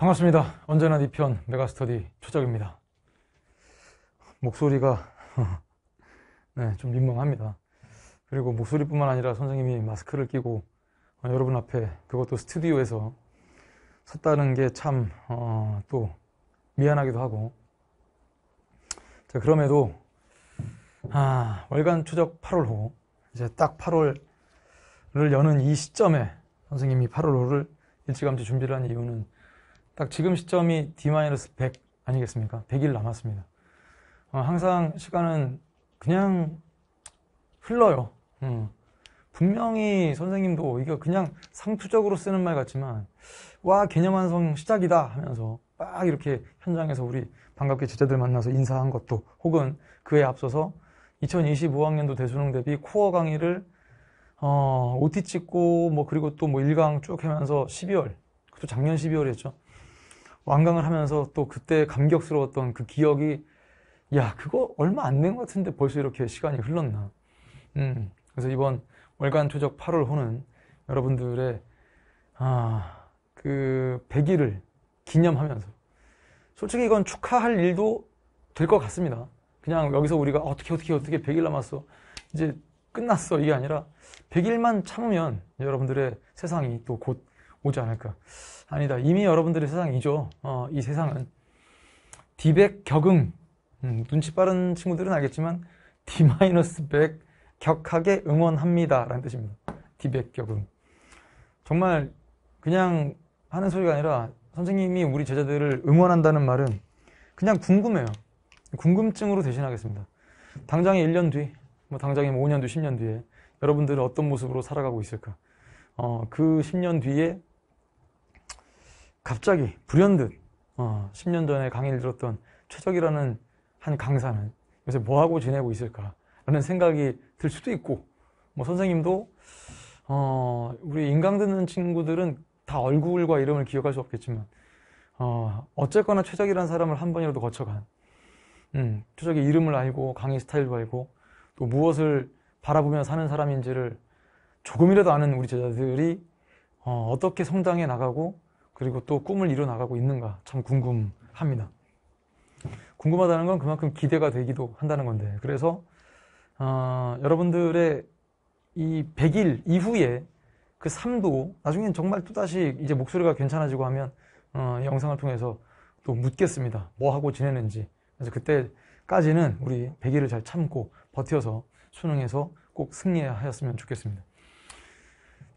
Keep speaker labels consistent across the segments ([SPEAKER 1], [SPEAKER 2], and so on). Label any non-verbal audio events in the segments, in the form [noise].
[SPEAKER 1] 반갑습니다. 언제나 니편 네 메가스터디 초적입니다. 목소리가 [laughs] 네, 좀 민망합니다. 그리고 목소리뿐만 아니라 선생님이 마스크를 끼고 어, 여러분 앞에 그것도 스튜디오에서 섰다는 게 참또 어, 미안하기도 하고 자, 그럼에도 아, 월간 추적 8월호 이제 딱 8월을 여는 이 시점에 선생님이 8월호를 일찌감치 준비를 한 이유는 딱 지금 시점이 D-100 아니겠습니까? 100일 남았습니다. 어, 항상 시간은 그냥 흘러요. 음. 분명히 선생님도 이거 그냥 상투적으로 쓰는 말 같지만 와 개념 완성 시작이다 하면서 막 이렇게 현장에서 우리 반갑게 제자들 만나서 인사한 것도 혹은 그에 앞서서 2025학년도 대수능 대비 코어 강의를 어, OT 찍고 뭐 그리고 또 뭐 1강 쭉 하면서 12월 그것도 작년 12월이었죠. 완강을 하면서 또 그때 감격스러웠던 그 기억이 야 그거 얼마 안 된 것 같은데 벌써 이렇게 시간이 흘렀나 음, 그래서 이번 월간 추적 8월 호는 여러분들의 아, 그 100일을 기념하면서 솔직히 이건 축하할 일도 될 것 같습니다 그냥 여기서 우리가 어떻게 어떻게 어떻게 100일 남았어 이제 끝났어 이게 아니라 100일만 참으면 여러분들의 세상이 또곧 오지 않을까 아니다 이미 여러분들의 세상이죠 어, 이 세상은 디백 격응 음, 눈치 빠른 친구들은 알겠지만 디 마이너스 백 격하게 응원합니다 라는 뜻입니다 디백 격응 정말 그냥 하는 소리가 아니라 선생님이 우리 제자들을 응원한다는 말은 그냥 궁금해요 궁금증으로 대신하겠습니다 당장에 1년 뒤, 뭐 당장에 5년 뒤, 10년 뒤에 여러분들은 어떤 모습으로 살아가고 있을까 어, 그 10년 뒤에 갑자기 불현듯 어, 10년 전에 강의를 들었던 최적이라는 한 강사는 요새 뭐하고 지내고 있을까라는 생각이 들 수도 있고 뭐 선생님도 어, 우리 인강 듣는 친구들은 다 얼굴과 이름을 기억할 수 없겠지만 어, 어쨌거나 최적이라는 사람을 한 번이라도 거쳐간 음, 최적의 이름을 알고 강의 스타일도 알고 또 무엇을 바라보며 사는 사람인지를 조금이라도 아는 우리 제자들이 어, 어떻게 성장해 나가고 그리고 또 꿈을 이뤄나가고 있는가 참 궁금합니다. 궁금하다는 건 그만큼 기대가 되기도 한다는 건데 그래서 어, 여러분들의 이 100일 이후에 그 삶도 나중엔 정말 또다시 이제 목소리가 괜찮아지고 하면 어, 영상을 통해서 또 묻겠습니다. 뭐 하고 지내는지. 그래서 그때까지는 우리 100일을 잘 참고 버텨서 수능에서 꼭 승리하였으면 좋겠습니다.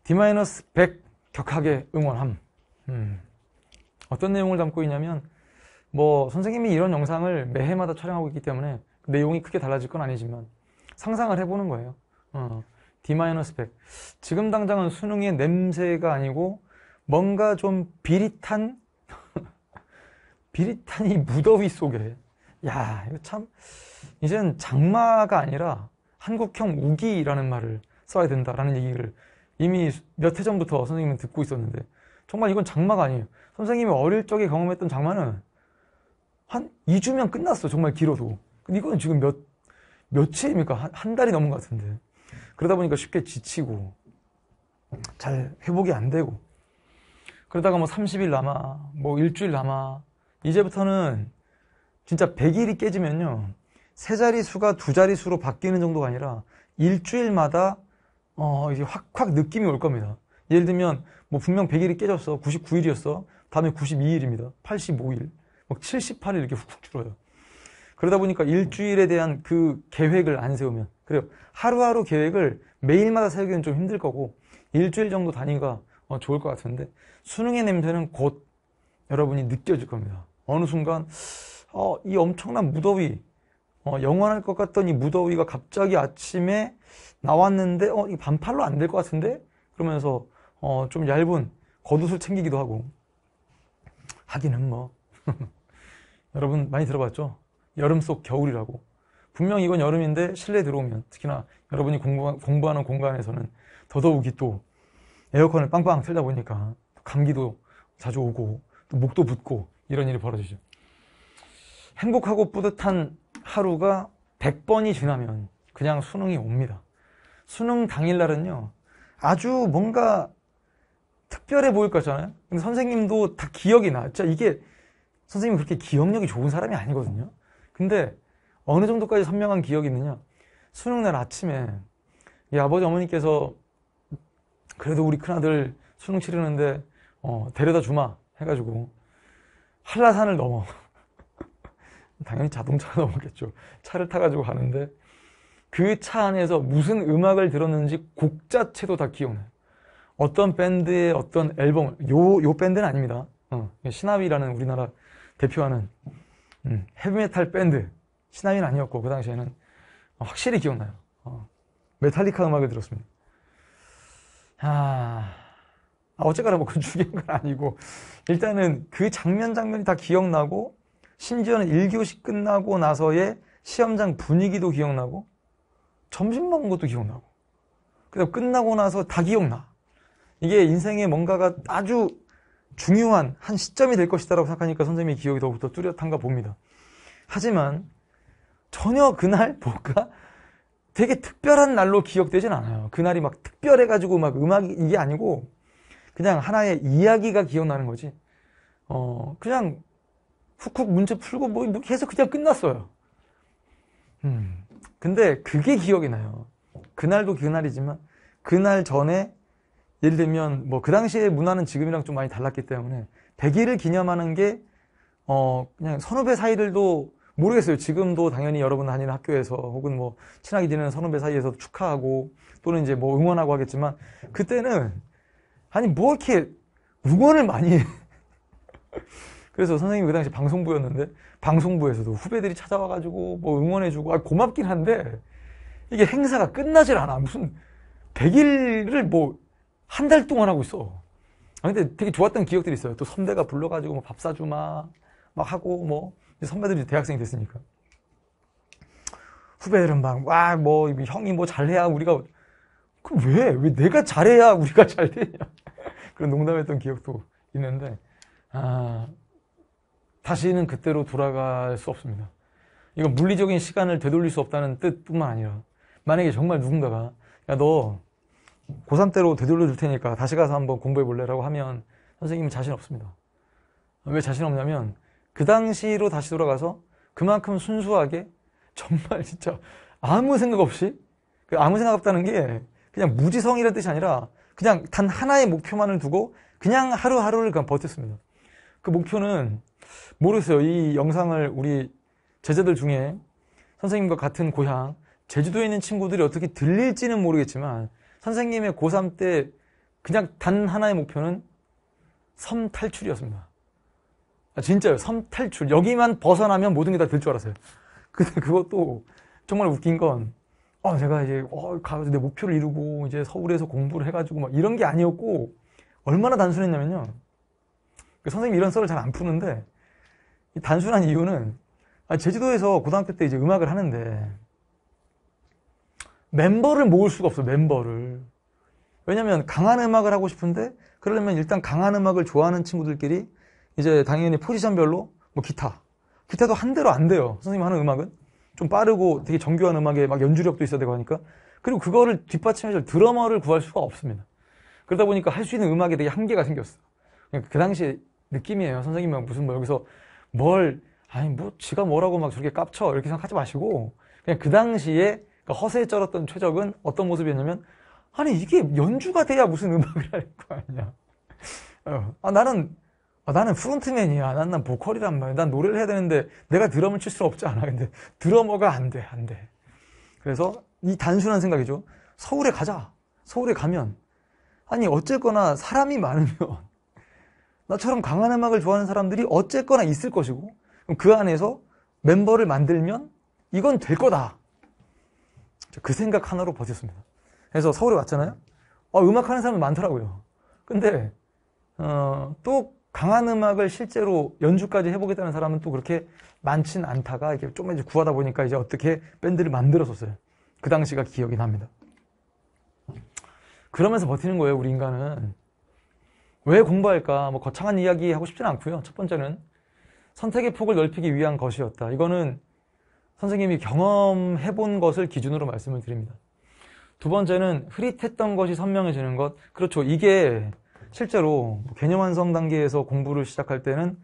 [SPEAKER 1] D-100 격하게 응원함. 음. 어떤 내용을 담고 있냐면 뭐 선생님이 이런 영상을 매해마다 촬영하고 있기 때문에 내용이 크게 달라질 건 아니지만 상상을 해보는 거예요. 어. d 마이너스 0 지금 당장은 수능의 냄새가 아니고 뭔가 좀 비릿한 [laughs] 비릿한 이 무더위 속에 야 이거 참 이젠 장마가 아니라 한국형 우기라는 말을 써야 된다라는 얘기를 이미 몇 해 전부터 선생님은 듣고 있었는데 정말 이건 장마가 아니에요. 선생님이 어릴 적에 경험했던 장마는 한 2주면 끝났어. 정말 길어도. 근데 이건 지금 몇, 며칠입니까? 한, 한 달이 넘은 것 같은데. 그러다 보니까 쉽게 지치고, 잘 회복이 안 되고. 그러다가 뭐 30일 남아, 뭐 일주일 남아. 이제부터는 진짜 100일이 깨지면요. 세 자리수가 두 자리수로 바뀌는 정도가 아니라 일주일마다 어, 이제 확, 확 느낌이 올 겁니다. 예를 들면 뭐 분명 100일이 깨졌어. 99일이었어. 다음에 92일입니다. 85일. 막 78일 이렇게 훅 훅 줄어요. 그러다 보니까 일주일에 대한 그 계획을 안 세우면 그래요. 하루하루 계획을 매일마다 세우기는 좀 힘들 거고 일주일 정도 단위가 어, 좋을 것 같은데 수능의 냄새는 곧 여러분이 느껴질 겁니다. 어느 순간 어, 이 엄청난 무더위 어, 영원할 것 같던 이 무더위가 갑자기 아침에 나왔는데 어, 이 반팔로 안 될 것 같은데 그러면서 어, 좀 얇은 겉옷을 챙기기도 하고 하기는 뭐 [laughs] 여러분 많이 들어봤죠? 여름 속 겨울이라고 분명 이건 여름인데 실내 들어오면 특히나 여러분이 공부, 하는 공간에서는 더더욱이 또 에어컨을 빵빵 틀다 보니까 감기도 자주 오고 또 목도 붓고 이런 일이 벌어지죠 행복하고 뿌듯한 하루가 100번이 지나면 그냥 수능이 옵니다 수능 당일날은요 아주 뭔가 특별해 보일 거잖아요. 근데 선생님도 다 기억이 나. 진짜 이게 선생님이 그렇게 기억력이 좋은 사람이 아니거든요. 근데 어느 정도까지 선명한 기억이 있느냐. 수능날 아침에 이 아버지 어머니께서 그래도 우리 큰아들 수능 치르는데 어, 데려다 주마 해가지고 한라산을 넘어 [laughs] 당연히 자동차로 넘었겠죠 차를 타가지고 가는데 그 차 안에서 무슨 음악을 들었는지 곡 자체도 다 기억나요 어떤 밴드의 어떤 앨범, 요, 요 밴드는 아닙니다. 어, 신화위라는 우리나라 대표하는 음, 헤비메탈 밴드, 신화비는 아니었고, 그 당시에는 확실히 기억나요. 어, 메탈리카 음악을 들었습니다. 아, 아 어쨌거나 뭐그 중요한 건 아니고, 일단은 그 장면 장면이 다 기억나고, 심지어는 1교시 끝나고 나서의 시험장 분위기도 기억나고, 점심 먹은 것도 기억나고, 그다음 끝나고 나서 다 기억나. 이게 인생의 뭔가가 아주 중요한 한 시점이 될 것이다라고 생각하니까 선생님의 기억이 더욱더 뚜렷한가 봅니다. 하지만 전혀 그날 [laughs] 뭐가 되게 특별한 날로 기억되진 않아요. 그날이 막 특별해가지고 막 음악이 이게 아니고 그냥 하나의 이야기가 기억나는 거지. 어, 그냥 훅훅 문제 풀고 뭐이렇 뭐 그냥 끝났어요. 음. 근데 그게 기억이 나요. 그날도 그날이지만 그날 전에 예를 들면 뭐 그 당시의 문화는 지금이랑 좀 많이 달랐기 때문에 100일을 기념하는 게 어 그냥 선후배 사이들도 모르겠어요. 지금도 당연히 여러분 다니는 학교에서 혹은 뭐 친하게 지내는 선후배 사이에서 축하하고 또는 이제 뭐 응원하고 하겠지만 그때는 아니 뭐 이렇게 응원을 많이 해. [laughs] 그래서 선생님이 그 당시 방송부였는데 방송부에서도 후배들이 찾아와가지고 뭐 응원해주고 아 고맙긴 한데 이게 행사가 끝나질 않아 무슨 100일을 뭐 한달 동안 하고 있어. 아, 근데 되게 좋았던 기억들이 있어요. 또 선배가 불러가지고 뭐밥 사주마, 막 하고 뭐, 선배들이 대학생이 됐으니까. 후배들은 막, 와, 뭐, 형이 뭐 잘해야 우리가, 그 왜? 왜 내가 잘해야 우리가 잘 되냐? [laughs] 그런 농담했던 기억도 있는데, 아, 다시는 그때로 돌아갈 수 없습니다. 이건 물리적인 시간을 되돌릴 수 없다는 뜻뿐만 아니라, 만약에 정말 누군가가, 야, 너 고3 때로 되돌려 줄 테니까 다시 가서 한번 공부해 볼래라고 하면 선생님은 자신 없습니다. 왜 자신 없냐면 그 당시로 다시 돌아가서 그만큼 순수하게 [laughs] 정말 진짜 아무 생각 없이 그 아무 생각 없다는 게 그냥 무지성이라는 뜻이 아니라 그냥 단 하나의 목표만을 두고 그냥 하루하루를 그냥 버텼습니다. 그 목표는 모르겠어요. 이 영상을 우리 제자들 중에 선생님과 같은 고향 제주도에 있는 친구들이 어떻게 들릴지는 모르겠지만 선생님의 고3 때 그냥 단 하나의 목표는 섬 탈출이었습니다. 아, 진짜요. 섬 탈출. 여기만 벗어나면 모든 게 다 될 줄 알았어요. [laughs] 근데 그것도 정말 웃긴 건, 어, 제가 이제, 어, 가서 내 목표를 이루고, 이제 서울에서 공부를 해가지고, 막 이런 게 아니었고, 얼마나 단순했냐면요. 그 선생님 이런 썰을 잘 안 푸는데, 단순한 이유는, 아, 제주도에서 고등학교 때 이제 음악을 하는데, 멤버를 모을 수가 없어, 멤버를. 왜냐면 강한 음악을 하고 싶은데 그러려면 일단 강한 음악을 좋아하는 친구들끼리 이제 당연히 포지션별로 뭐 기타 기타도 한 대로 안 돼요 선생님 하는 음악은 좀 빠르고 되게 정교한 음악에 막 연주력도 있어야 되고 하니까 그리고 그거를 뒷받침해줄 드러머를 구할 수가 없습니다 그러다 보니까 할 수 있는 음악에 되게 한계가 생겼어 그러니까 그 당시 느낌이에요 선생님은 무슨 뭐 여기서 뭘 아니 뭐 지가 뭐라고 막 저렇게 깝쳐 이렇게 생각하지 마시고 그냥 그 당시에 그 허세에 쩔었던 최적은 어떤 모습이었냐면 아니 이게 연주가 돼야 무슨 음악을 할 거 아니야. 어. 아 나는 아, 나는 프론트맨이야. 난, 난 보컬이란 말이야. 난 노래를 해야 되는데 내가 드럼을 칠수 없지 않아. 근데 드러머가 안 돼, 안 돼. 그래서 이 단순한 생각이죠. 서울에 가자. 서울에 가면 아니 어쨌거나 사람이 많으면 [laughs] 나처럼 강한 음악을 좋아하는 사람들이 어쨌거나 있을 것이고 그 안에서 멤버를 만들면 이건 될 거다. 그 생각 하나로 버텼습니다. 그래서 서울에 왔잖아요. 어, 음악 하는 사람 많더라고요. 근데 어, 또 강한 음악을 실제로 연주까지 해보겠다는 사람은 또 그렇게 많진 않다가 이게 좀 이제 구하다 보니까 이제 어떻게 밴드를 만들었었어요. 그 당시가 기억이 납니다. 그러면서 버티는 거예요, 우리 인간은. 왜 공부할까? 뭐 거창한 이야기 하고 싶지는 않고요. 첫 번째는 선택의 폭을 넓히기 위한 것이었다. 이거는 선생님이 경험해본 것을 기준으로 말씀을 드립니다. 두 번째는 흐릿했던 것이 선명해지는 것. 그렇죠. 이게 실제로 개념 완성 단계에서 공부를 시작할 때는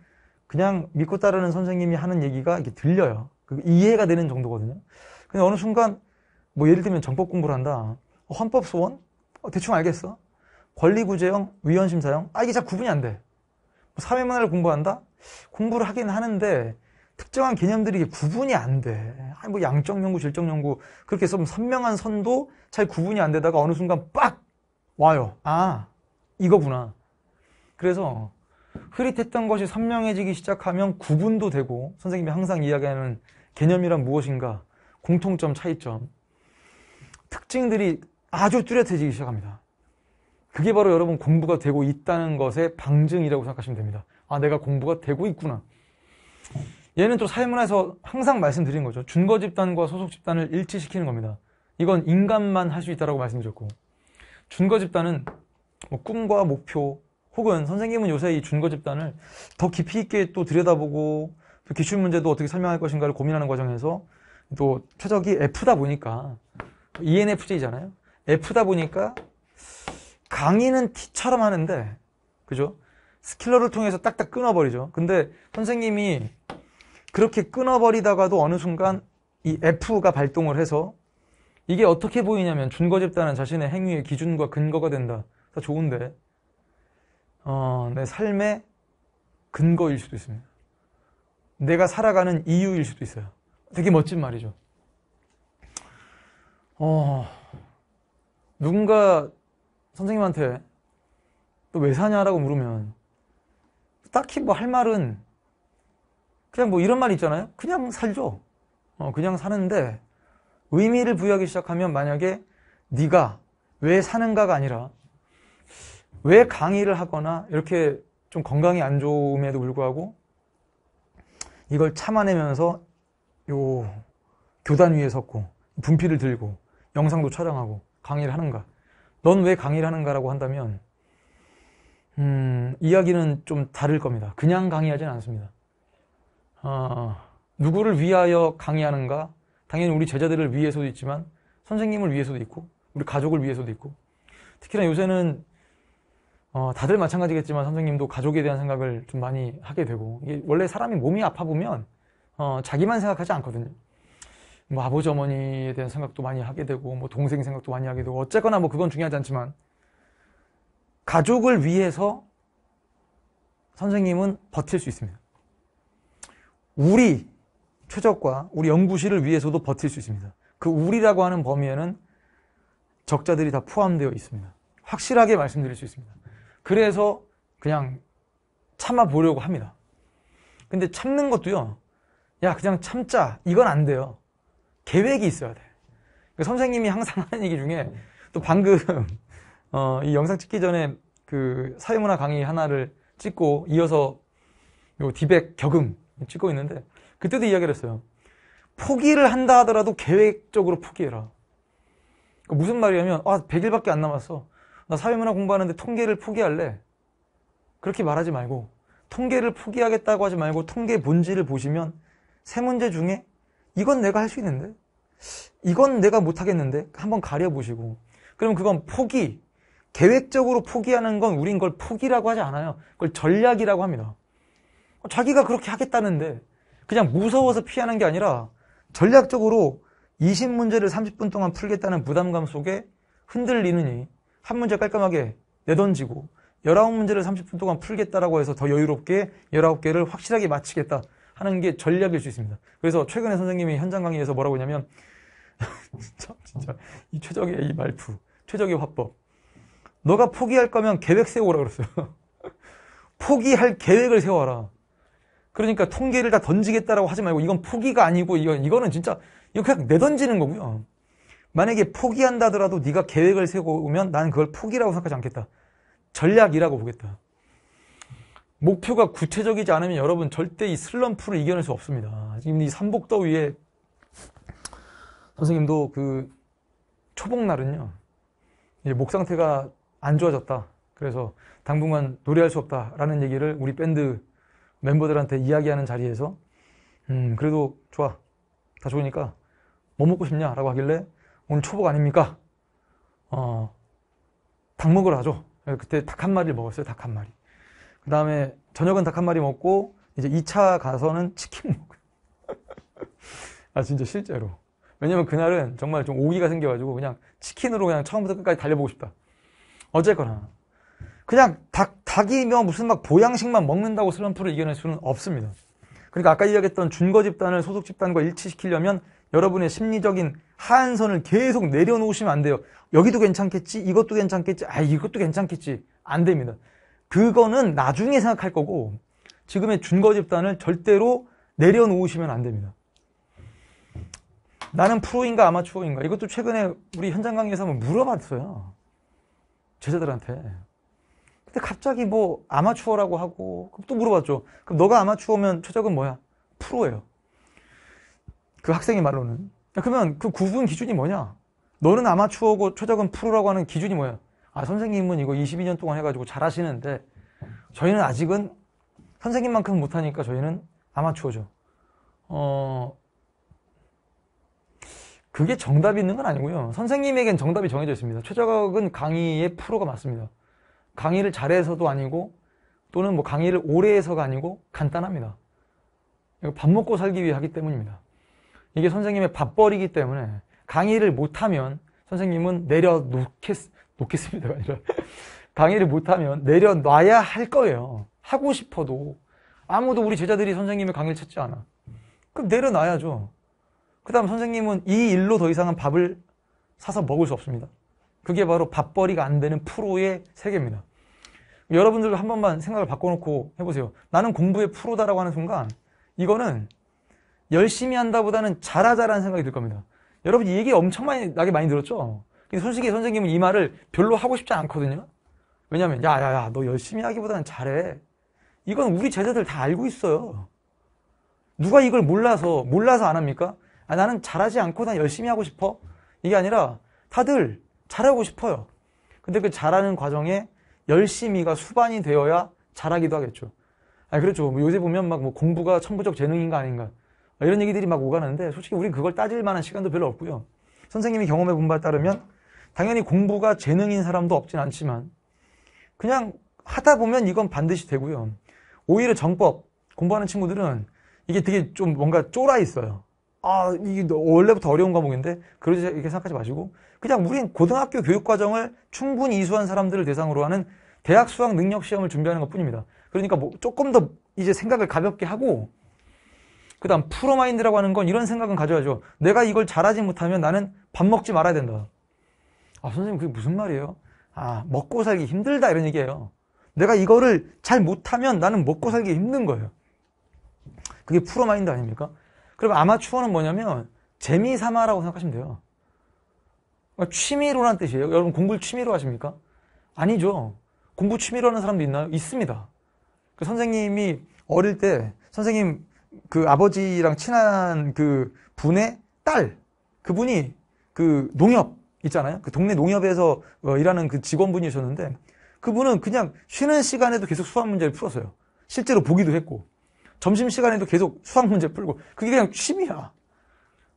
[SPEAKER 1] 그냥 믿고 따르는 선생님이 하는 얘기가 이게 들려요. 그 이해가 되는 정도거든요. 근데 어느 순간 뭐 예를 들면 정법 공부를 한다. 어, 헌법 소원? 어, 대충 알겠어. 권리구제형, 위헌심사형? 아, 이게 잘 구분이 안 돼. 뭐 사회문화를 공부한다? 공부를 하긴 하는데 특정한 개념들이 구분이 안 돼. 아니 뭐 양적 연구, 질적 연구 그렇게 좀 뭐 선명한 선도 잘 구분이 안 되다가 어느 순간 빡 와요. 아 이거구나. 그래서 흐릿했던 것이 선명해지기 시작하면 구분도 되고 선생님이 항상 이야기하는 개념이란 무엇인가 공통점, 차이점 특징들이 아주 뚜렷해지기 시작합니다. 그게 바로 여러분 공부가 되고 있다는 것의 방증이라고 생각하시면 됩니다. 아, 내가 공부가 되고 있구나. 얘는 또 사회문화에서 항상 말씀드린 거죠. 준거 집단과 소속 집단을 일치시키는 겁니다. 이건 인간만 할 수 있다고 라 말씀드렸고 준거 집단은 뭐 꿈과 목표 혹은 선생님은 요새 이 준거 집단을 더 깊이 있게 또 들여다보고 또 기출 문제도 어떻게 설명할 것인가를 고민하는 과정에서 또 최적이 F다 보니까 ENFJ잖아요. F다 보니까 강의는 T처럼 하는데 그죠? 스킬러를 통해서 딱딱 끊어버리죠. 근데 선생님이 그렇게 끊어버리다가도 어느 순간 이 F가 발동을 해서 이게 어떻게 보이냐면 준거 집단은 자신의 행위의 기준과 근거가 된다. 다 좋은데 어, 내 삶의 근거일 수도 있습니다. 내가 살아가는 이유일 수도 있어요. 되게 멋진 말이죠. 어, 누군가 선생님한테 또 왜 사냐라고 물으면 딱히 뭐 할 말은 그냥 뭐 이런 말 있잖아요. 그냥 살죠. 어, 그냥 사는데 의미를 부여하기 시작하면 만약에 네가 왜 사는가가 아니라 왜 강의를 하거나 이렇게 좀 건강이 안 좋음에도 불구하고 이걸 참아내면서 요 교단 위에 섰고 분필을 들고 영상도 촬영하고 강의를 하는가 넌 왜 강의를 하는가라고 한다면 음, 이야기는 좀 다를 겁니다 그냥 강의하진 않습니다 어, 누구를 위하여 강의하는가? 당연히 우리 제자들을 위해서도 있지만 선생님을 위해서도 있고 우리 가족을 위해서도 있고 특히나 요새는 어, 다들 마찬가지겠지만 선생님도 가족에 대한 생각을 좀 많이 하게 되고 이게 원래 사람이 몸이 아파 보면 어, 자기만 생각하지 않거든요. 뭐 아버지 어머니에 대한 생각도 많이 하게 되고 뭐 동생 생각도 많이 하게 되고 어쨌거나 뭐 그건 중요하지 않지만 가족을 위해서 선생님은 버틸 수 있습니다. 우리 최적과 우리 연구실을 위해서도 버틸 수 있습니다. 그 우리라고 하는 범위에는 적자들이 다 포함되어 있습니다. 확실하게 말씀드릴 수 있습니다. 그래서 그냥 참아보려고 합니다. 근데 참는 것도요, 야, 그냥 참자. 이건 안 돼요. 계획이 있어야 돼. 그러니까 선생님이 항상 [laughs] 하는 얘기 중에 또 방금, [laughs] 어, 이 영상 찍기 전에 그 사회문화 강의 하나를 찍고 이어서 요 디백 격음 찍고 있는데 그때도 이야기를 했어요. 포기를 한다 하더라도 계획적으로 포기해라. 그러니까 무슨 말이냐면 아 100일밖에 안 남았어. 나 사회문화 공부하는데 통계를 포기할래. 그렇게 말하지 말고 통계를 포기하겠다고 하지 말고 통계 본질을 보시면 세 문제 중에 이건 내가 할 수 있는데 이건 내가 못하겠는데 한번 가려보시고 그럼 그건 포기 계획적으로 포기하는 건 우린 그걸 포기라고 하지 않아요 그걸 전략이라고 합니다 어, 자기가 그렇게 하겠다는데 그냥 무서워서 피하는 게 아니라 전략적으로 20문제를 30분 동안 풀겠다는 부담감 속에 흔들리느니 한 문제 깔끔하게 내던지고 19문제를 30분 동안 풀겠다라고 해서 더 여유롭게 19개를 확실하게 마치겠다 하는 게 전략일 수 있습니다. 그래서 최근에 선생님이 현장 강의에서 뭐라고 했냐면 [laughs] 진짜 진짜 이 최적의 이 말투, 최적의 화법. 너가 포기할 거면 계획 세우라 그랬어요. [laughs] 포기할 계획을 세워라. 그러니까 통계를 다 던지겠다라고 하지 말고 이건 포기가 아니고 이건 이거는 진짜 이거 그냥 내던지는 거고요. 만약에 포기한다더라도 네가 계획을 세우면 나는 그걸 포기라고 생각하지 않겠다. 전략이라고 보겠다. 목표가 구체적이지 않으면 여러분 절대 이 슬럼프를 이겨낼 수 없습니다. 지금 이 삼복더위에 선생님도 그 초복날은요. 이제 목 상태가 안 좋아졌다. 그래서 당분간 노래할 수 없다라는 얘기를 우리 밴드 멤버들한테 이야기하는 자리에서 음 그래도 좋아 다 좋으니까 뭐 먹고 싶냐? 라고 하길래 오늘 초복 아닙니까? 어, 닭 먹으러 하죠. 그때 닭 한 마리를 먹었어요. 닭 한 마리. 그 다음에 저녁은 닭 한 마리 먹고 이제 2차 가서는 치킨 먹어요. [laughs] 아, 진짜 실제로. 왜냐면 그날은 정말 좀 오기가 생겨가지고 그냥 치킨으로 그냥 처음부터 끝까지 달려보고 싶다. 어쨌거나 그냥 닭, 닭이며 무슨 막 보양식만 먹는다고 슬럼프를 이겨낼 수는 없습니다. 그러니까 아까 이야기했던 준거 집단을 소속 집단과 일치시키려면 여러분의 심리적인 하한선을 계속 내려놓으시면 안 돼요. 여기도 괜찮겠지, 이것도 괜찮겠지, 아, 이것도 괜찮겠지. 안 됩니다. 그거는 나중에 생각할 거고, 지금의 준거 집단을 절대로 내려놓으시면 안 됩니다. 나는 프로인가 아마추어인가? 이것도 최근에 우리 현장 강의에서 한번 물어봤어요. 제자들한테. 근데 갑자기 뭐 아마추어라고 하고 그럼 또 물어봤죠. 그럼 너가 아마추어면 최적은 뭐야? 프로예요. 그 학생의 말로는. 그러면 그 구분 기준이 뭐냐? 너는 아마추어고 최적은 프로라고 하는 기준이 뭐야? 아 선생님은 이거 22년 동안 해가지고 잘하시는데 저희는 아직은 선생님만큼 못하니까 저희는 아마추어죠. 어 그게 정답이 있는 건 아니고요. 선생님에겐 정답이 정해져 있습니다. 최적은 강의의 프로가 맞습니다. 강의를 잘해서도 아니고 또는 뭐 강의를 오래 해서가 아니고 간단합니다. 이거 밥 먹고 살기 위해 하기 때문입니다. 이게 선생님의 밥벌이기 때문에 강의를 못하면 선생님은 내려놓겠, 놓겠습니다가 아니라 [laughs] 강의를 못하면 내려놔야 할 거예요. 하고 싶어도 아무도 우리 제자들이 선생님의 강의를 찾지 않아. 그럼 내려놔야죠. 그 다음 선생님은 이 일로 더 이상은 밥을 사서 먹을 수 없습니다. 그게 바로 밥벌이가 안 되는 프로의 세계입니다. 여러분들도 한 번만 생각을 바꿔놓고 해보세요. 나는 공부의 프로다라고 하는 순간 이거는 열심히 한다보다는 잘하자라는 생각이 들 겁니다. 여러분 이 얘기 엄청 많이 나게 많이 들었죠? 근데 솔직히 선생님은 이 말을 별로 하고 싶지 않거든요. 왜냐하면 야야야 너 열심히 하기보다는 잘해. 이건 우리 제자들 다 알고 있어요. 누가 이걸 몰라서 몰라서 안 합니까? 아, 나는 잘하지 않고 난 열심히 하고 싶어. 이게 아니라 다들 잘하고 싶어요. 근데 그 잘하는 과정에 열심히가 수반이 되어야 잘하기도 하겠죠. 아, 그렇죠. 뭐 요새 보면 막 뭐 공부가 천부적 재능인가 아닌가. 아, 이런 얘기들이 막 오가는데 솔직히 우린 그걸 따질 만한 시간도 별로 없고요. 선생님이 경험해 본 바에 따르면 당연히 공부가 재능인 사람도 없진 않지만 그냥 하다 보면 이건 반드시 되고요. 오히려 정법 공부하는 친구들은 이게 되게 좀 뭔가 쫄아 있어요. 아, 이게 원래부터 어려운 과목인데 그러지 이렇게 생각하지 마시고 그냥 우린 고등학교 교육 과정을 충분히 이수한 사람들을 대상으로 하는 대학 수학 능력 시험을 준비하는 것 뿐입니다. 그러니까 뭐 조금 더 이제 생각을 가볍게 하고 그 다음 프로마인드라고 하는 건 이런 생각은 가져야죠. 내가 이걸 잘하지 못하면 나는 밥 먹지 말아야 된다. 아 선생님 그게 무슨 말이에요? 아 먹고 살기 힘들다 이런 얘기예요. 내가 이거를 잘 못하면 나는 먹고 살기 힘든 거예요. 그게 프로마인드 아닙니까? 그럼 아마추어는 뭐냐면 재미삼아라고 생각하시면 돼요. 취미로란 뜻이에요. 여러분 공부를 취미로 하십니까? 아니죠. 공부 취미로 하는 사람도 있나요? 있습니다. 그 선생님이 어릴 때 선생님 그 아버지랑 친한 그 분의 딸 그분이 그 농협 있잖아요. 그 동네 농협에서 어, 일하는 그 직원분이셨는데 그분은 그냥 쉬는 시간에도 계속 수학 문제를 풀었어요. 실제로 보기도 했고 점심 시간에도 계속 수학 문제 풀고 그게 그냥 취미야.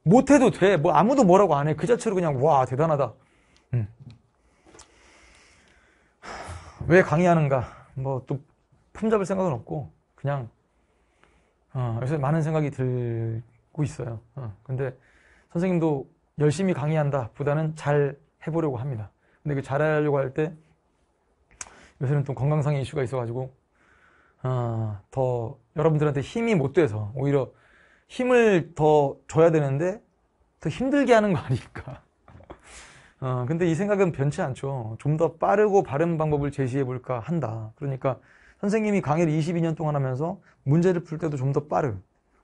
[SPEAKER 1] 못해도 돼. 뭐 아무도 뭐라고 안 해. 그 자체로 그냥 와 대단하다. 음. 왜 강의하는가? 뭐또 품잡을 생각은 없고 그냥 어, 요새 많은 생각이 들고 있어요. 어, 근데 선생님도 열심히 강의한다 보다는 잘 해보려고 합니다. 근데 그 잘하려고 할 때 요새는 또 건강상의 이슈가 있어가지고 어, 더 여러분들한테 힘이 못 돼서 오히려 힘을 더 줘야 되는데 더 힘들게 하는 거 아닐까. 어, 근데 이 생각은 변치 않죠. 좀 더 빠르고 바른 방법을 제시해 볼까 한다. 그러니까 선생님이 강의를 22년 동안 하면서 문제를 풀 때도 좀 더 빠르,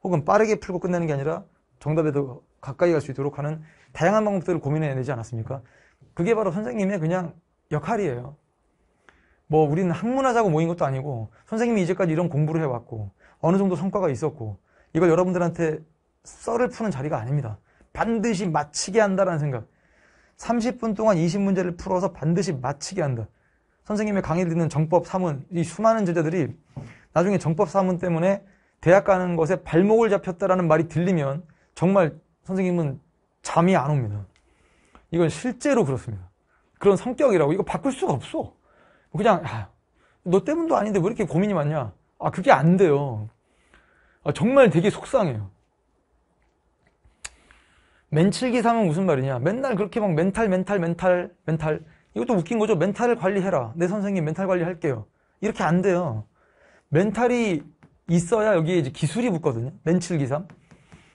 [SPEAKER 1] 혹은 빠르게 풀고 끝내는 게 아니라 정답에 도 가까이 갈 수 있도록 하는 다양한 방법들을 고민해내지 않았습니까? 그게 바로 선생님의 그냥 역할이에요. 뭐 우리는 학문하자고 모인 것도 아니고 선생님이 이제까지 이런 공부를 해왔고 어느 정도 성과가 있었고 이걸 여러분들한테 썰을 푸는 자리가 아닙니다. 반드시 마치게 한다라는 생각. 30분 동안 20문제를 풀어서 반드시 마치게 한다. 선생님의 강의를 듣는 정법 사문, 이 수많은 제자들이 나중에 정법 사문 때문에 대학 가는 것에 발목을 잡혔다라는 말이 들리면 정말 선생님은 잠이 안 옵니다. 이건 실제로 그렇습니다. 그런 성격이라고 이거 바꿀 수가 없어. 그냥 아, 너 때문도 아닌데 왜 이렇게 고민이 많냐? 아 그게 안 돼요. 아, 정말 되게 속상해요. 맨칠기 사면 무슨 말이냐? 맨날 그렇게 막 멘탈, 멘탈, 멘탈, 멘탈. 이것도 웃긴 거죠. 멘탈을 관리해라. 내 선생님 멘탈 관리할게요. 이렇게 안 돼요. 멘탈이 있어야 여기에 이제 기술이 붙거든요. 맨칠기삼.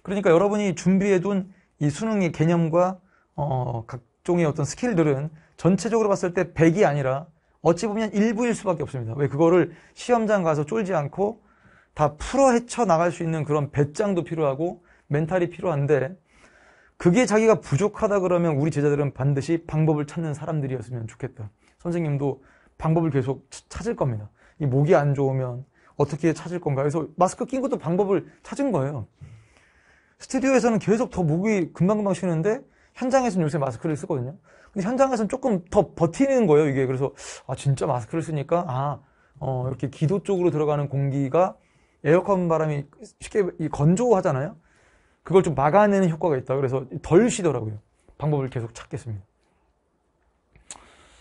[SPEAKER 1] 그러니까 여러분이 준비해둔 이 수능의 개념과 어, 각종의 어떤 스킬들은 전체적으로 봤을 때 100이 아니라 어찌 보면 일부일 수밖에 없습니다. 왜 그거를 시험장 가서 쫄지 않고 다 풀어 헤쳐 나갈 수 있는 그런 배짱도 필요하고 멘탈이 필요한데 그게 자기가 부족하다 그러면 우리 제자들은 반드시 방법을 찾는 사람들이었으면 좋겠다. 선생님도 방법을 계속 찾을 겁니다. 이 목이 안 좋으면 어떻게 찾을 건가. 그래서 마스크 낀 것도 방법을 찾은 거예요. 스튜디오에서는 계속 더 목이 금방금방 쉬는데 현장에서는 요새 마스크를 쓰거든요. 근데 현장에서는 조금 더 버티는 거예요, 이게. 그래서 아, 진짜 마스크를 쓰니까 아, 어, 이렇게 기도 쪽으로 들어가는 공기가 에어컨 바람이 쉽게 건조하잖아요. 그걸 좀 막아내는 효과가 있다. 그래서 덜 쉬더라고요. 방법을 계속 찾겠습니다.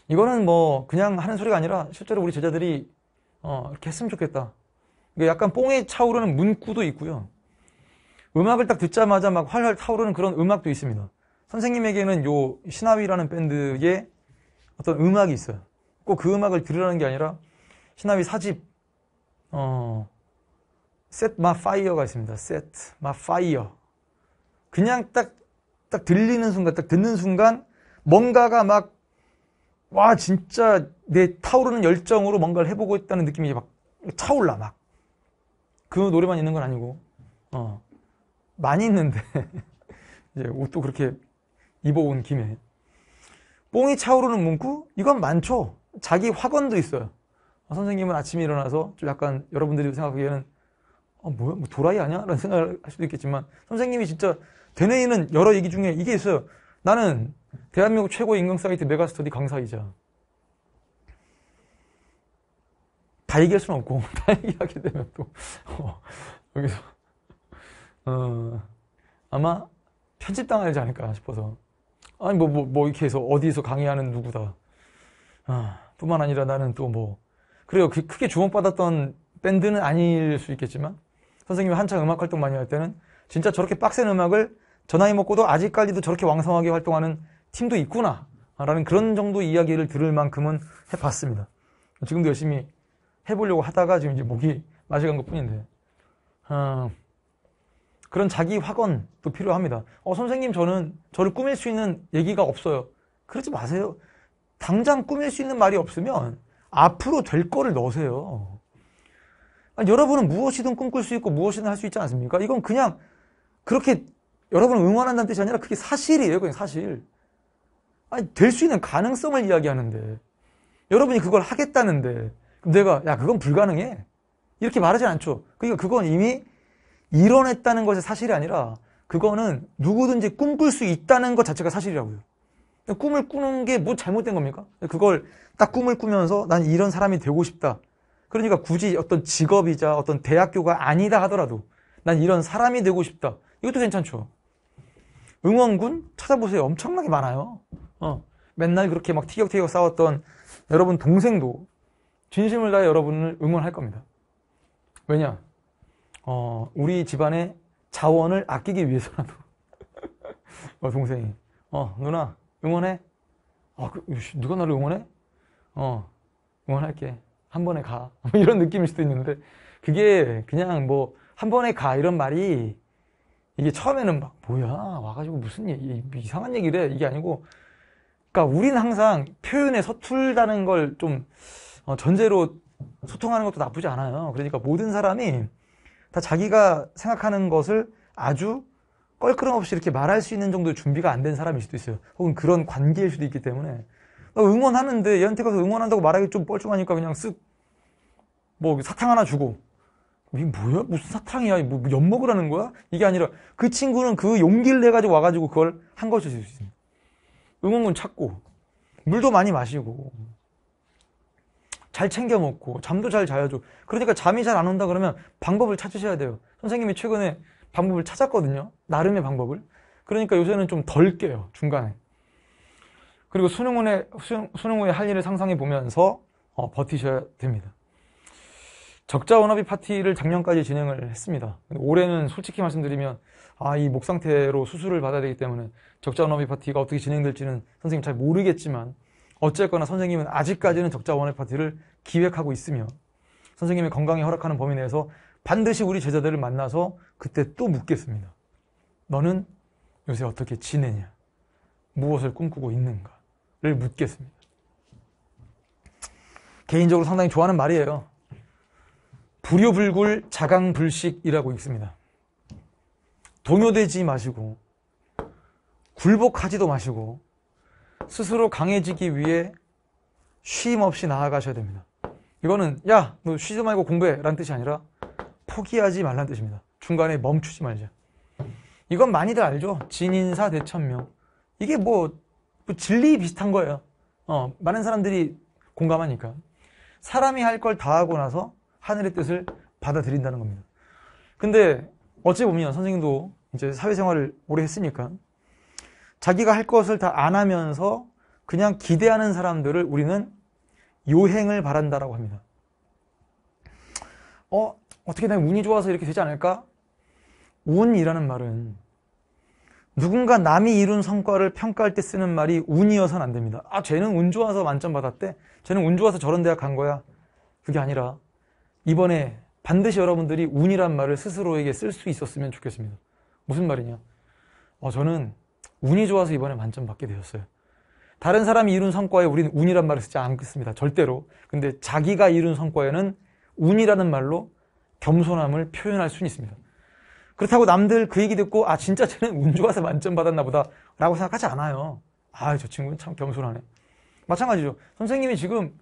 [SPEAKER 1] 이거는 뭐 그냥 하는 소리가 아니라 실제로 우리 제자들이 어, 이렇게 했으면 좋겠다. 이게 그러니까 약간 뽕에 차오르는 문구도 있고요. 음악을 딱 듣자마자 막 활활 타오르는 그런 음악도 있습니다. 선생님에게는 요 신하위라는 밴드의 어떤 음악이 있어요. 꼭 그 음악을 들으라는 게 아니라 신하위 사집 어 Set My Fire가 있습니다. Set My Fire 그냥 딱, 딱 들리는 순간, 딱 듣는 순간, 뭔가가 막, 와, 진짜 내 타오르는 열정으로 뭔가를 해보고 있다는 느낌이 막 차올라, 막. 그 노래만 있는 건 아니고, 어. 많이 있는데, [laughs] 이제 옷도 그렇게 입어온 김에. 뽕이 차오르는 문구? 이건 많죠. 자기 확언도 있어요. 아, 선생님은 아침에 일어나서 좀 약간 여러분들이 생각하기에는 아, 뭐야? 뭐 도라이 아니야? 라는 생각을 할 수도 있겠지만 선생님이 진짜 대내이는 여러 얘기 중에 이게 있어요. 나는 대한민국 최고 임금 사이트 메가스터디 강사이자 다 얘기할 수는 없고 [laughs] 다 얘기하게 되면 또 어, 여기서 어, 아마 편집당하지 않을까 싶어서 아니 뭐뭐 뭐, 뭐, 이렇게 해서 어디서 강의하는 누구다 아, 뿐만 아니라 나는 또 뭐 그래요 그, 크게 주목받았던 밴드는 아닐 수 있겠지만 선생님이 한창 음악 활동 많이 할 때는 진짜 저렇게 빡센 음악을 저 나이 먹고도 아직까지도 저렇게 왕성하게 활동하는 팀도 있구나. 라는 그런 정도 이야기를 들을 만큼은 해봤습니다. 지금도 열심히 해보려고 하다가 지금 이제 목이 마시간 것 뿐인데. 어, 그런 자기 확언도 필요합니다. 어, 선생님, 저는 저를 꾸밀 수 있는 얘기가 없어요. 그러지 마세요. 당장 꾸밀 수 있는 말이 없으면 앞으로 될 거를 넣으세요. 아니, 여러분은 무엇이든 꿈꿀 수 있고 무엇이든 할 수 있지 않습니까? 이건 그냥 그렇게 여러분을 응원한다는 뜻이 아니라 그게 사실이에요. 그냥 사실. 아니, 될 수 있는 가능성을 이야기하는데. 여러분이 그걸 하겠다는데. 그럼 내가, 야, 그건 불가능해. 이렇게 말하진 않죠. 그러니까 그건 이미 이뤄냈다는 것이 사실이 아니라 그거는 누구든지 꿈꿀 수 있다는 것 자체가 사실이라고요. 꿈을 꾸는 게 뭐 잘못된 겁니까? 그걸 딱 꿈을 꾸면서 난 이런 사람이 되고 싶다. 그러니까 굳이 어떤 직업이자 어떤 대학교가 아니다 하더라도 난 이런 사람이 되고 싶다. 이것도 괜찮죠. 응원군 찾아보세요. 엄청나게 많아요. 어. 맨날 그렇게 막 티격태격 싸웠던 여러분 동생도 진심을 다해 여러분을 응원할 겁니다. 왜냐? 어, 우리 집안의 자원을 아끼기 위해서라도. [laughs] 어, 동생이. 어, 누나, 응원해? 아, 그, 누가 나를 응원해? 어, 응원할게. 한 번에 가. [laughs] 이런 느낌일 수도 있는데, 그게 그냥 뭐, 한 번에 가. 이런 말이 이게 처음에는 막 뭐야 와가지고 무슨 얘기, 뭐 이상한 얘기를 해 이게 아니고 그러니까 우리는 항상 표현에 서툴다는 걸좀 어, 전제로 소통하는 것도 나쁘지 않아요 그러니까 모든 사람이 다 자기가 생각하는 것을 아주 껄끄럼 없이 이렇게 말할 수 있는 정도의 준비가 안 된 사람일 수도 있어요 혹은 그런 관계일 수도 있기 때문에 응원하는데 얘한테 가서 응원한다고 말하기 좀 뻘쭘하니까 그냥 쓱 뭐 사탕 하나 주고 이게 뭐야? 무슨 사탕이야? 뭐 엿먹으라는 거야? 이게 아니라 그 친구는 그 용기를 내가지고 와가지고 그걸 한 것일 수 있습니다. 응원군 찾고, 물도 많이 마시고, 잘 챙겨 먹고, 잠도 잘 자야죠. 그러니까 잠이 잘 안 온다 그러면 방법을 찾으셔야 돼요. 선생님이 최근에 방법을 찾았거든요. 나름의 방법을. 그러니까 요새는 좀 덜 깨요, 중간에. 그리고 수능 원에 수능, 수능 후에 할 일을 상상해 보면서 어, 버티셔야 됩니다. 적자 워너비 파티를 작년까지 진행을 했습니다. 올해는 솔직히 말씀드리면 아 이 목 상태로 수술을 받아야 되기 때문에 적자 워너비 파티가 어떻게 진행될지는 선생님 잘 모르겠지만 어쨌거나 선생님은 아직까지는 적자 워너비 파티를 기획하고 있으며 선생님의 건강이 허락하는 범위 내에서 반드시 우리 제자들을 만나서 그때 또 묻겠습니다. 너는 요새 어떻게 지내냐? 무엇을 꿈꾸고 있는가?를 묻겠습니다. 개인적으로 상당히 좋아하는 말이에요. 불효불굴 자강불식이라고 있습니다. 동요되지 마시고 굴복하지도 마시고 스스로 강해지기 위해 쉼 없이 나아가셔야 됩니다. 이거는 야너 쉬지 말고 공부해 라는 뜻이 아니라 포기하지 말라는 뜻입니다. 중간에 멈추지 말자. 이건 많이들 알죠. 진인사 대천명. 이게 뭐, 뭐 진리 비슷한 거예요. 어, 많은 사람들이 공감하니까. 사람이 할 걸 다 하고 나서 하늘의 뜻을 받아들인다는 겁니다. 근데 어찌 보면 선생님도 이제 사회생활을 오래 했으니까 자기가 할 것을 다 안 하면서 그냥 기대하는 사람들을 우리는 요행을 바란다라고 합니다. 어, 어떻게 내 운이 좋아서 이렇게 되지 않을까? 운이라는 말은 누군가 남이 이룬 성과를 평가할 때 쓰는 말이 운이어서는 안 됩니다. 아, 쟤는 운 좋아서 만점 받았대. 쟤는 운 좋아서 저런 대학 간 거야. 그게 아니라 이번에 반드시 여러분들이 운이란 말을 스스로에게 쓸 수 있었으면 좋겠습니다. 무슨 말이냐? 어, 저는 운이 좋아서 이번에 만점 받게 되었어요. 다른 사람이 이룬 성과에 우리는 운이란 말을 쓰지 않겠습니다. 절대로. 근데 자기가 이룬 성과에는 운이라는 말로 겸손함을 표현할 수는 있습니다. 그렇다고 남들 그 얘기 듣고 아 진짜 쟤는 운 좋아서 만점 받았나 보다 라고 생각하지 않아요. 아 저 친구는 참 겸손하네. 마찬가지죠. 선생님이 지금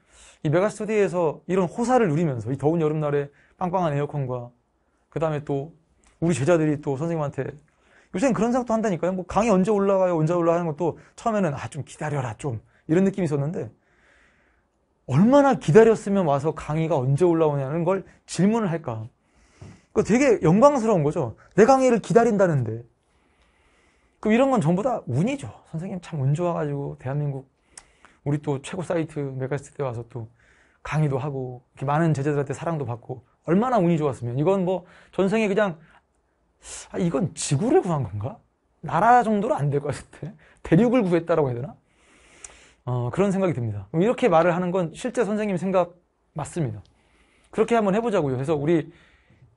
[SPEAKER 1] 이 메가스터디에서 이런 호사를 누리면서 이 더운 여름날에 빵빵한 에어컨과 그 다음에 또 우리 제자들이 또 선생님한테 요새는 그런 생각도 한다니까요. 뭐 강이 언제 올라가요, 언제 올라 하는 것도 처음에는 아 좀 기다려라 좀 이런 느낌이 있었는데 얼마나 기다렸으면 와서 강의가 언제 올라오냐는 걸 질문을 할까. 그 되게 영광스러운 거죠. 내 강의를 기다린다는데. 그 이런 건 전부 다 운이죠. 선생님 참 운 좋아가지고 대한민국 우리 또 최고 사이트 메가시티에 와서 또 강의도 하고 이렇게 많은 제자들한테 사랑도 받고 얼마나 운이 좋았으면 이건 뭐 전생에 그냥 아, 이건 지구를 구한 건가? 나라 정도로 안 될 것 같은데 [laughs] 대륙을 구했다라고 해야 되나? 어, 그런 생각이 듭니다. 이렇게 말을 하는 건 실제 선생님 생각 맞습니다. 그렇게 한번 해보자고요. 그래서 우리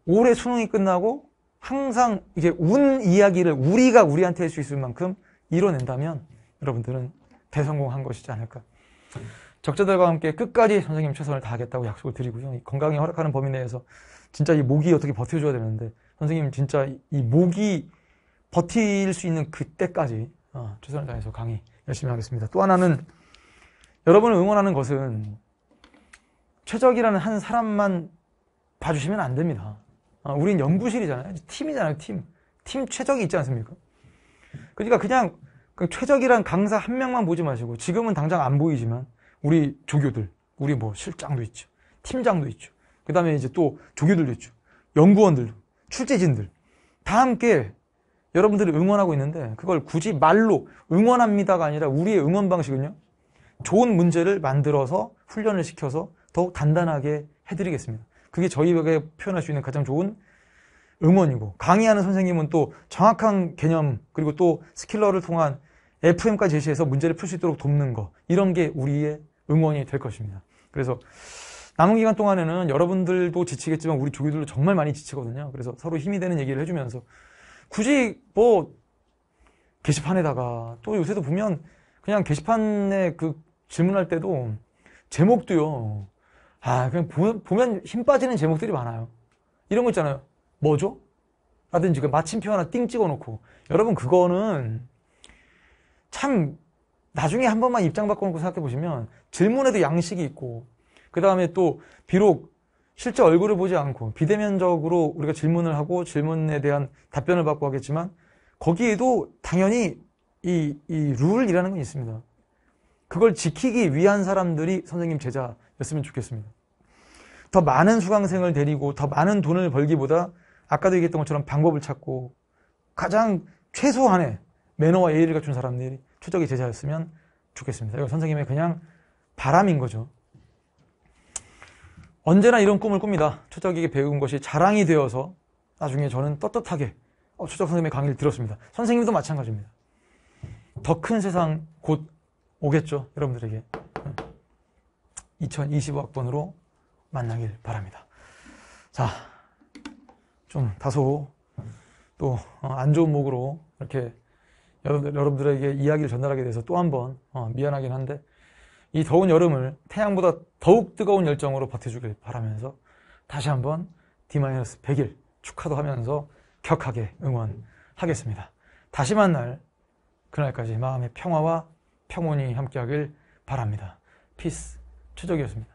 [SPEAKER 1] 올해 수능이 끝나고 항상 이게 운 이야기를 우리가 우리한테 할 수 있을 만큼 이뤄낸다면 여러분들은 대성공한 것이지 않을까. 적자들과 함께 끝까지 선생님 최선을 다하겠다고 약속을 드리고요. 건강이 허락하는 범위 내에서 진짜 이 목이 어떻게 버텨줘야 되는데 선생님 진짜 이 목이 버틸 수 있는 그때까지 어, 최선을 다해서 강의 열심히 하겠습니다. 또 하나는 여러분을 응원하는 것은 최적이라는 한 사람만 봐주시면 안 됩니다. 아, 우린 연구실이잖아요. 팀이잖아요, 팀. 팀 최적이 있지 않습니까? 그러니까 그냥 그러니까 최적이란 강사 한 명만 보지 마시고 지금은 당장 안 보이지만 우리 조교들, 우리 뭐 실장도 있죠. 팀장도 있죠. 그 다음에 이제 또 조교들도 있죠. 연구원들, 도 출제진들. 다 함께 여러분들이 응원하고 있는데 그걸 굳이 말로 응원합니다가 아니라 우리의 응원 방식은요. 좋은 문제를 만들어서 훈련을 시켜서 더욱 단단하게 해드리겠습니다. 그게 저희에게 표현할 수 있는 가장 좋은 응원이고 강의하는 선생님은 또 정확한 개념 그리고 또 스킬러를 통한 FM까지 제시해서 문제를 풀 수 있도록 돕는 거 이런 게 우리의 응원이 될 것입니다. 그래서 남은 기간 동안에는 여러분들도 지치겠지만 우리 조교들도 정말 많이 지치거든요. 그래서 서로 힘이 되는 얘기를 해주면서 굳이 뭐 게시판에다가 또 요새도 보면 그냥 게시판에 그 질문할 때도 제목도요. 아 그냥 보 보면 힘 빠지는 제목들이 많아요. 이런 거 있잖아요. 뭐죠? 라든지 그 마침표 하나 띵 찍어놓고 여러분 그거는 참 나중에 한 번만 입장 바꿔놓고 생각해 보시면 질문에도 양식이 있고 그 다음에 또 비록 실제 얼굴을 보지 않고 비대면적으로 우리가 질문을 하고 질문에 대한 답변을 받고 하겠지만 거기에도 당연히 이, 이 룰이라는 건 있습니다. 그걸 지키기 위한 사람들이 선생님 제자였으면 좋겠습니다. 더 많은 수강생을 데리고 더 많은 돈을 벌기보다 아까도 얘기했던 것처럼 방법을 찾고 가장 최소한의 매너와 예의를 갖춘 사람들이 초적의 제자였으면 좋겠습니다. 이거 선생님의 그냥 바람인 거죠. 언제나 이런 꿈을 꿉니다. 초적에게 배운 것이 자랑이 되어서 나중에 저는 떳떳하게 초적 어, 선생님의 강의를 들었습니다. 선생님도 마찬가지입니다. 더 큰 세상 곧 오겠죠. 여러분들에게. 2025학번으로 만나길 바랍니다. 자. 좀 다소 또안 어, 좋은 목으로 이렇게 여러분들, 에게 이야기를 전달하게 돼서 또 한번 어, 미안하긴 한데 이 더운 여름을 태양보다 더욱 뜨거운 열정으로 버텨주길 바라면서 다시 한번 D-100일 축하도 하면서 격하게 응원하겠습니다. 다시 만날 그날까지 마음의 평화와 평온이 함께하길 바랍니다. 피스 최적이었습니다.